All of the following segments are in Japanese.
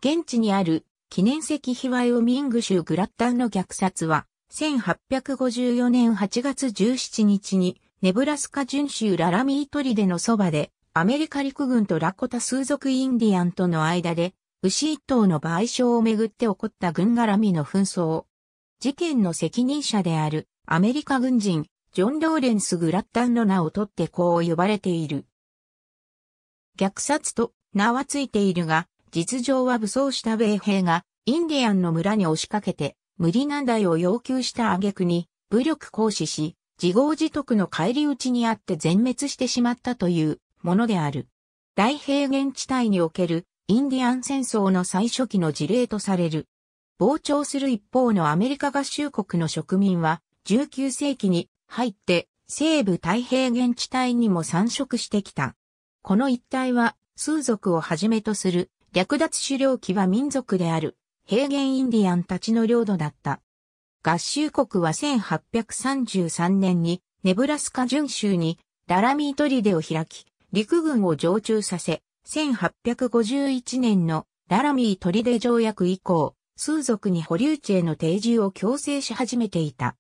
現地にある記念石碑ワイオミング州グラッタンの虐殺は、1854年8月17日に、ネブラスカ準州ララミートリでのそばで、アメリカ陸軍とラコタ数族インディアンとの間で、牛一頭の賠償をめぐって起こった軍絡みの紛争。事件の責任者であるアメリカ軍人、ジョン・ローレンス・グラッタンの名を取ってこう呼ばれている。虐殺と名はついているが、実情は武装した米兵が、インディアンの村に押しかけて、無理難題を要求した挙句に、武力行使し、自業自得の返り討ちにあって全滅してしまったというものである。大平原地帯におけるインディアン戦争の最初期の事例とされる。膨張する一方のアメリカ合衆国の植民は19世紀に入って西部太平原地帯にも参植してきた。この一帯は数族をはじめとする略奪狩猟期は民族である、平原インディアンたちの領土だった。合衆国は1833年に、ネブラスカ準州に、ララミートリデを開き、陸軍を常駐させ、1851年のララミートリデ条約以降、数族に保留地への定住を強制し始めていた。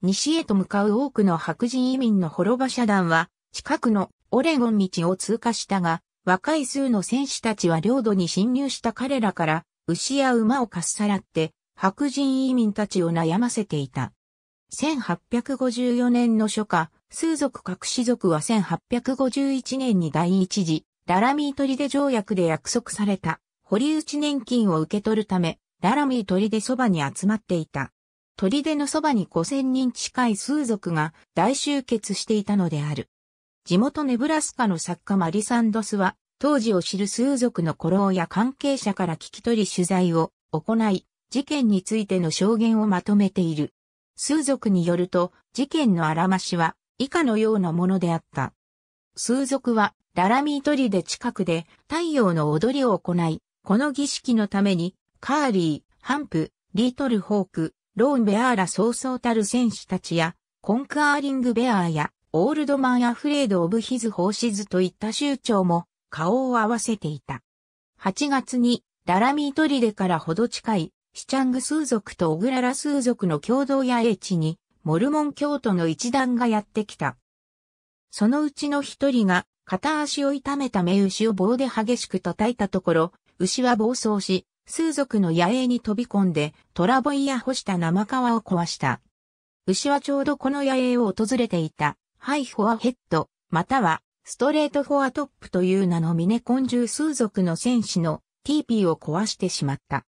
西へと向かう多くの白人移民の滅場社団は、近くのオレゴン道を通過したが、若い数の戦士たちは領土に侵入した彼らから、牛や馬をかっさらって、白人移民たちを悩ませていた。1854年の初夏、数族各氏族は1851年に第一次、ララミー砦条約で約束された、堀内年金を受け取るため、ララミー砦そばに集まっていた。砦のそばに5000人近い数族が大集結していたのである。地元ネブラスカの作家マリサンドスは、当時を知る数族の古老や関係者から聞き取り取材を行い、事件についての証言をまとめている。数族によると、事件のあらましは、以下のようなものであった。数族は、ララミートリで近くで太陽の踊りを行い、この儀式のために、カーリー、ハンプ、リートルホーク、ローンベアーラそうそうたる戦士たちや、コンクアーリングベアーや、オールドマンアフレード・オブ・ヒズ・ホーシズといった州長も顔を合わせていた。8月にダラミートリレからほど近いシチャング数族とオグララ数族の共同野営地にモルモン教徒の一団がやってきた。そのうちの一人が片足を痛めた目牛を棒で激しく叩いたところ、牛は暴走し、数族の野営に飛び込んでトラボイや干した生皮を壊した。牛はちょうどこの野営を訪れていた。ハイフォアヘッド、またはストレートフォアトップという名のミネコン獣数族の戦士の TP を壊してしまった。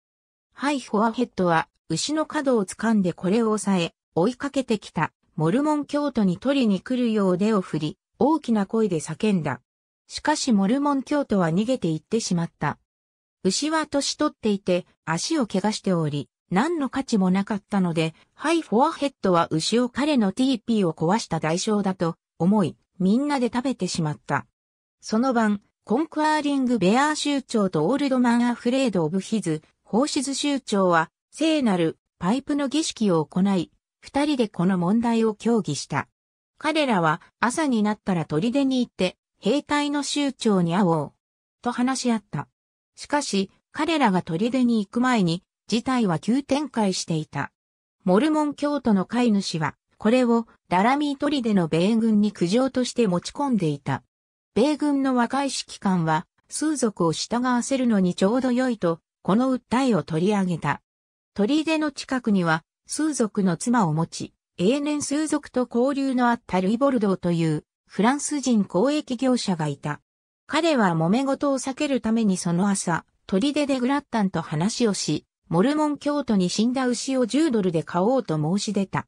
ハイフォアヘッドは牛の角を掴んでこれを抑え、追いかけてきたモルモン教徒に取りに来るよう手を振り、大きな声で叫んだ。しかしモルモン教徒は逃げていってしまった。牛は年取っていて足を怪我しており、何の価値もなかったので、ハイフォアヘッドは牛を彼の TP を壊した代償だと思い、みんなで食べてしまった。その晩、コンクアーリングベアー州長とオールドマンアフレード・オブ・ヒズ、ホーシズ州長は、聖なるパイプの儀式を行い、二人でこの問題を協議した。彼らは朝になったら砦に行って兵隊の州長に会おう。と話し合った。しかし、彼らが砦に行く前に事態は急展開していた。モルモン教徒の飼い主は、これをダラミー砦の米軍に苦情として持ち込んでいた。米軍の若い指揮官は、数族を従わせるのにちょうど良いと、この訴えを取り上げた。砦の近くには、数族の妻を持ち、永年数族と交流のあったルイボルドーというフランス人交易業者がいた。彼は揉め事を避けるためにその朝、砦でグラッタンと話をし、モルモン教徒に死んだ牛を10ドルで買おうと申し出た。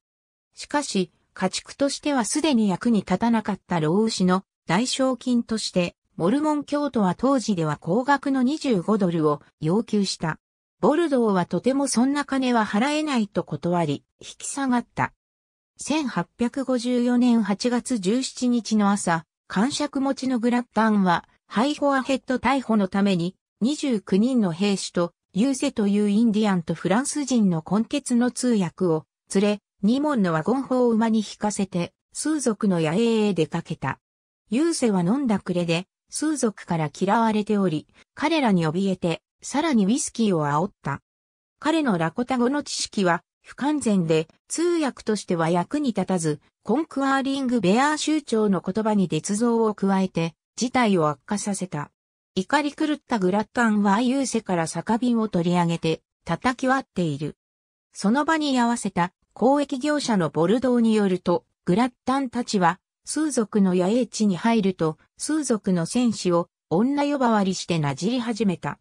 しかし、家畜としてはすでに役に立たなかった老牛の代償金として、モルモン教徒は当時では高額の25ドルを要求した。ボルドーはとてもそんな金は払えないと断り、引き下がった。1854年8月17日の朝、感触持ちのグラッタンは、ハイホアヘッド逮捕のために、29人の兵士とユーセというインディアンとフランス人の根血の通訳を連れ、二門のワゴン砲を馬に引かせて、数族の野営へ出かけた。ユーセは飲んだくれで、数族から嫌われており、彼らに怯えて、さらにウィスキーを煽った。彼のラコタ語の知識は不完全で、通訳としては役に立たず、コンクワーリングベアー州長の言葉に絶像造を加えて、事態を悪化させた。怒り狂ったグラッタンは優勢から酒瓶を取り上げて叩き割っている。その場に居合わせた公益業者のボルドーによると、グラッタンたちは、数族の野営地に入ると、数族の戦士を女呼ばわりしてなじり始めた。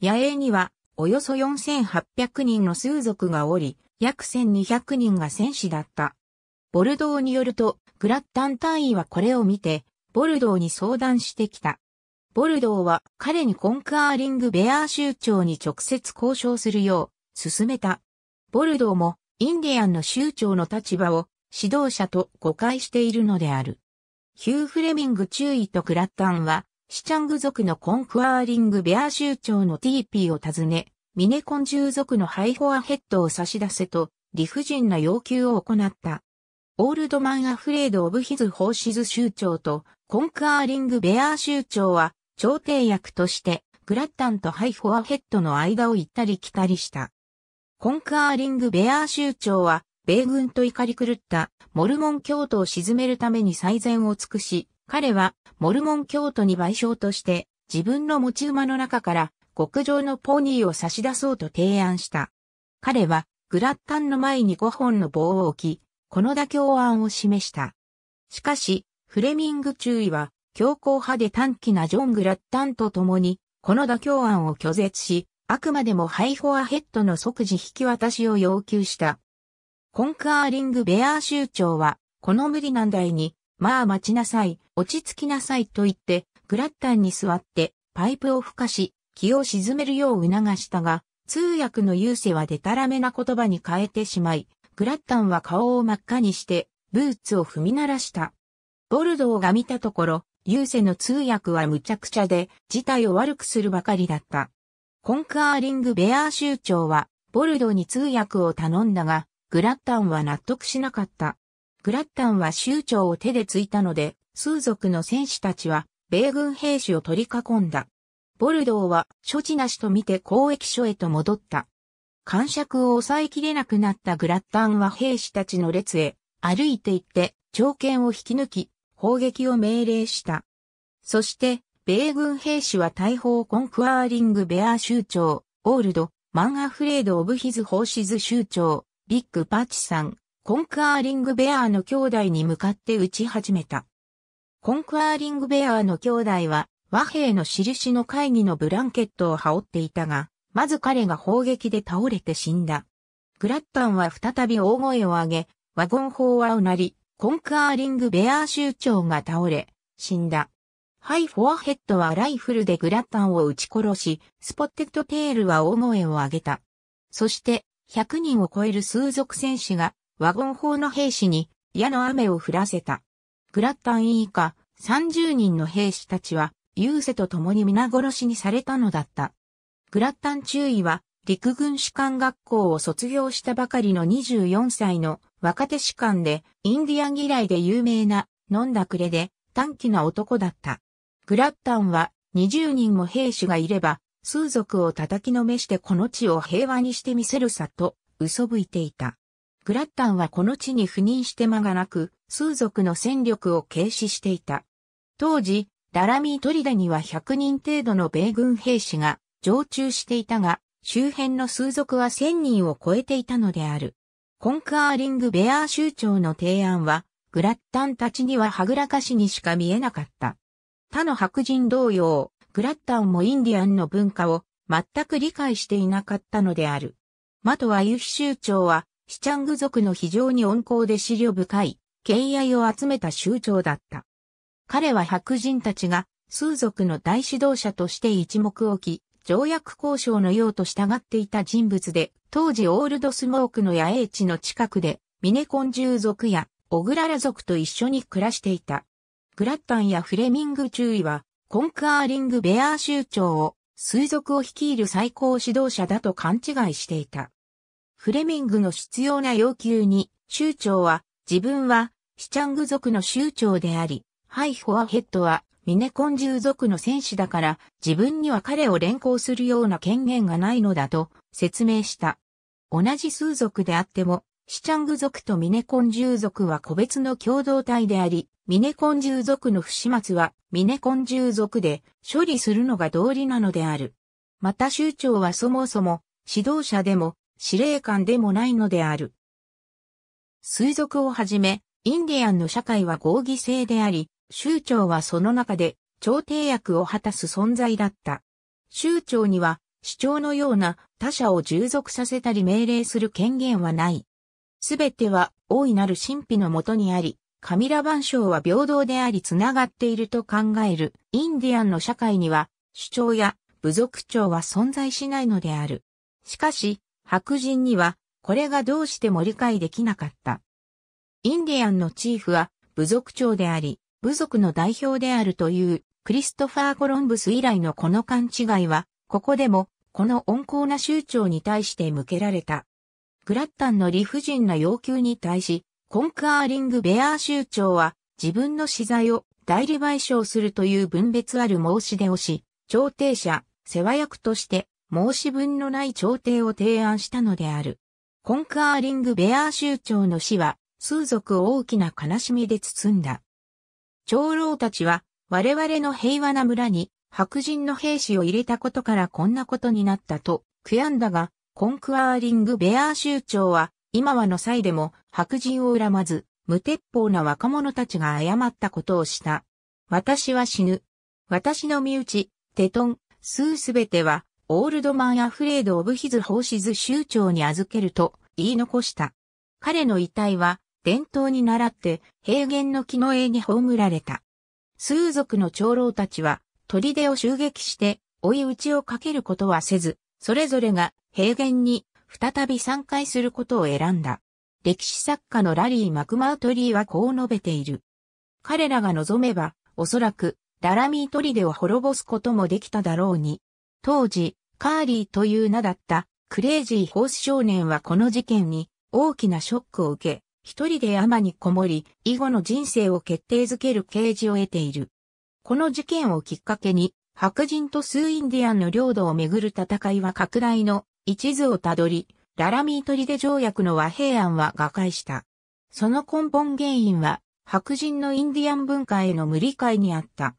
野営には、およそ4800人の数族がおり、約1200人が戦士だった。ボルドーによると、グラッタン単位はこれを見て、ボルドーに相談してきた。ボルドーは彼にコンクアーリングベアー州長に直接交渉するよう勧めた。ボルドーもインディアンの州長の立場を指導者と誤解しているのである。ヒュー・フレミング注意とクラッタンは、シチャング族のコンクアーリングベア州長の TP を訪ね、ミネコン従族のハイフォアヘッドを差し出せと、理不尽な要求を行った。オールドマン・アフレード・オブ・ヒズ・ホーシズ州長とコンクアーリング・ベアー州長は調停役として、グラッタンとハイフォアヘッドの間を行ったり来たりした。コンクアーリング・ベアー州長は、米軍と怒り狂ったモルモン教徒を鎮めるために最善を尽くし、彼はモルモン教徒に賠償として自分の持ち馬の中から極上のポニーを差し出そうと提案した。彼はグラッタンの前に5本の棒を置き、この妥協案を示した。しかし、フレミング注意は強硬派で短気なジョン・グラッタンと共に、この妥協案を拒絶し、あくまでもハイフォアヘッドの即時引き渡しを要求した。コンクアーリング・ベアー州長は、この無理難題に、まあ待ちなさい、落ち着きなさいと言って、グラッタンに座って、パイプを吹かし、気を沈めるよう促したが、通訳の優勢はデタラメな言葉に変えてしまい、グラッタンは顔を真っ赤にして、ブーツを踏み鳴らした。ボルドーが見たところ、ユーセの通訳は無茶苦茶で事態を悪くするばかりだった。コンカーリングベアー州長はボルドに通訳を頼んだが、グラッタンは納得しなかった。グラッタンは州長を手でついたので、数族の戦士たちは米軍兵士を取り囲んだ。ボルドーは処置なしと見て交易所へと戻った。感触を抑えきれなくなったグラッタンは兵士たちの列へ歩いて行って、長剣を引き抜き、砲撃を命令した。そして、米軍兵士は大砲コンクワーリングベアー州長、オールド、マンアフレード・オブ・ヒズ・ホーシズ州長、ビッグ・パチさん、コンクワーリングベアーの兄弟に向かって撃ち始めた。コンクワーリングベアーの兄弟は、和平の印の会議のブランケットを羽織っていたが、まず彼が砲撃で倒れて死んだ。グラッタンは再び大声を上げ、ワゴン砲はうり、コンクアーリングベアー州長が倒れ、死んだ。ハイ・フォアヘッドはライフルでグラタンを撃ち殺し、スポッテッドテールは大声を上げた。そして、100人を超える数族戦士が、ワゴン砲の兵士に、矢の雨を降らせた。グラタン以下、30人の兵士たちは、ユーセと共に皆殺しにされたのだった。グラタン注意は、陸軍士官学校を卒業したばかりの24歳の若手士官で、インディアン嫌いで有名な、飲んだくれで、短気な男だった。グラッタンは、20人も兵士がいれば、数族を叩きのめしてこの地を平和にしてみせるさと、嘘吹いていた。グラッタンはこの地に赴任して間がなく、数族の戦力を軽視していた。当時、ダラミーダには100人程度の米軍兵士が常駐していたが、周辺の数族は1000人を超えていたのである。コンクアーリング・ベアー州長の提案は、グラッタンたちにははぐらかしにしか見えなかった。他の白人同様、グラッタンもインディアンの文化を全く理解していなかったのである。マトワユヒ州長は、シチャング族の非常に温厚で資料深い、敬愛を集めた州長だった。彼は白人たちが、数族の大指導者として一目置き、条約交渉の用と従っていた人物で、当時オールドスモークの野営地の近くで、ミネコン獣族やオグララ族と一緒に暮らしていた。グラッタンやフレミング中尉は、コンクアーリング・ベアー州長を、水族を率いる最高指導者だと勘違いしていた。フレミングの必要な要求に、州長は、自分は、シチャング族の州長であり、ハイ・ホアヘッドはミネコン従属の戦士だから自分には彼を連行するような権限がないのだと説明した。同じ数族であっても、シチャング族とミネコン従属は個別の共同体であり、ミネコン従属の不始末はミネコン従属で処理するのが道理なのである。また州長はそもそも指導者でも司令官でもないのである。水族をはじめ、インディアンの社会は合議制であり、州長はその中で調停役を果たす存在だった。州長には、市長のような他者を従属させたり命令する権限はない。すべては大いなる神秘のもとにあり、カミラ万象は平等であり繋がっていると考えるインディアンの社会には、主張や部族長は存在しないのである。しかし、白人には、これがどうしても理解できなかった。インディアンのチーフは部族長であり、部族の代表であるというクリストファー・コロンブス以来のこの勘違いは、ここでも、この温厚な州長に対して向けられた。グラッタンの理不尽な要求に対し、コンアーリング・ベアー州長は、自分の資材を代理賠償するという分別ある申し出をし、調停者、世話役として、申し分のない調停を提案したのである。コンアーリング・ベアー州長の死は、数族を大きな悲しみで包んだ。長老たちは、我々の平和な村に白人の兵士を入れたことからこんなことになったと、悔やんだが、コンクアーリング・ベアー州長は、今はの際でも白人を恨まず、無鉄砲な若者たちが誤ったことをした。私は死ぬ。私の身内、テトン、スーすべては、オールドマン・アフレード・オブ・ヒズ・ホーシズ州長に預けると言い残した。彼の遺体は伝統に倣って平原の木の絵に葬られた。数族の長老たちは砦を襲撃して追い打ちをかけることはせず、それぞれが平原に再び参回することを選んだ。歴史作家のラリー・マクマートリーはこう述べている。彼らが望めば、おそらく、ララミー砦を滅ぼすこともできただろうに。当時、カーリーという名だったクレイジーホース少年はこの事件に大きなショックを受け、一人で山にこもり、以後の人生を決定づける啓示を得ている。この事件をきっかけに、白人とスーインディアンの領土をめぐる戦いは拡大の一途をたどり、ララミートリデ条約の和平案は瓦解した。その根本原因は、白人のインディアン文化への無理解にあった。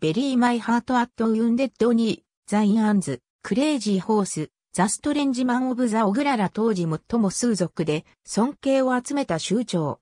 ベリー・マイ・ハート・アット・ウンデッド・ニー、ザイン・アンズ、クレイジー・ホース、ザ・ストレンジマン・オブ・ザ・オグララ当時最も数族で尊敬を集めた州長。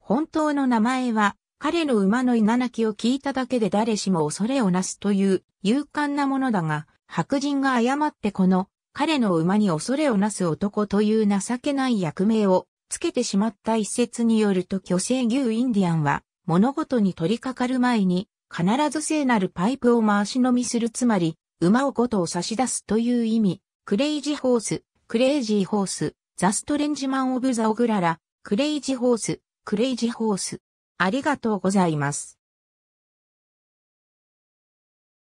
本当の名前は、彼の馬の稲鳴きを聞いただけで誰しも恐れをなすという勇敢なものだが、白人が誤ってこの彼の馬に恐れをなす男という情けない役名をつけてしまった一説によると巨星牛インディアンは物事に取り掛かる前に必ず聖なるパイプを回し飲みするつまり馬をごとを差し出すという意味クレイジーホース、クレイジーホース、ザストレンジマンオブザオグララ、クレイジーホース、クレイジーホース。ありがとうございます。